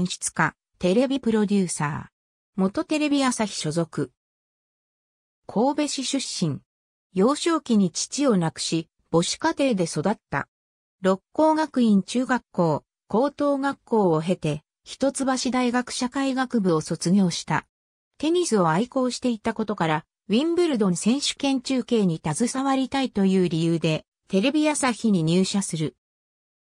演出家、テレビプロデューサー。元テレビ朝日所属。神戸市出身。幼少期に父を亡くし、母子家庭で育った。六甲学院中学校、高等学校を経て、一橋大学社会学部を卒業した。テニスを愛好していたことから、ウィンブルドン選手権中継に携わりたいという理由で、テレビ朝日に入社する。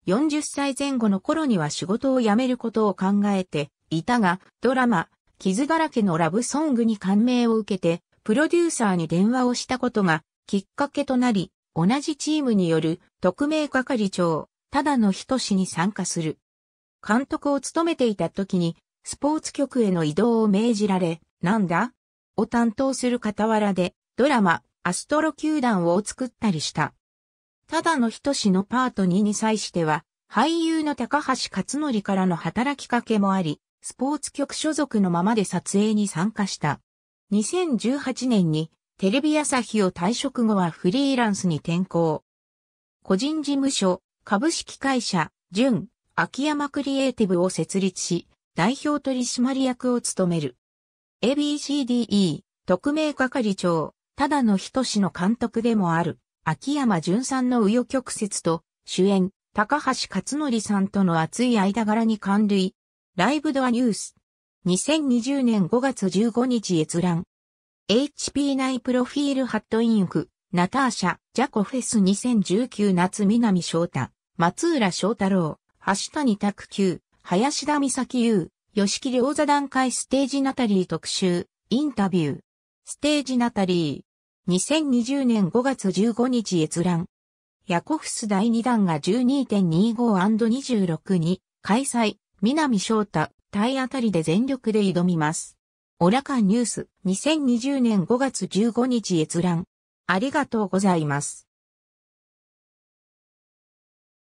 40歳前後の頃には仕事を辞めることを考えていたが、ドラマ、傷だらけのラブソングに感銘を受けて、プロデューサーに電話をしたことがきっかけとなり、同じチームによる特命係長、ただのひとしに参加する。監督を務めていた時に、スポーツ局への移動を命じられ、なんだを担当する傍らで、ドラマ、アストロ球団を作ったりした。ただのひとしのパート2に際しては、俳優の高橋克典からの働きかけもあり、スポーツ局所属のままで撮影に参加した。2018年にテレビ朝日を退職後はフリーランスに転向。個人事務所、株式会社、純、秋山クリエイティブを設立し、代表取締役を務める。ABCDE、特命係長、ただのひとしの監督でもある。秋山淳さんの紆余曲折と、主演、高橋克典さんとの熱い間柄に関類。ライブドアニュース。2020年5月15日閲覧。HP 内プロフィールハットインク、ナターシャ、ジャコフェス2019夏南翔太、松浦翔太郎、橋谷卓球、林田美咲優、吉木良座段階ステージナタリー特集、インタビュー。ステージナタリー。2020年5月15日閲覧。ヤコフス第2弾が 12.25&26 に開催、南翔太、体当たりで全力で挑みます。オラカンニュース2020年5月15日閲覧。ありがとうございます。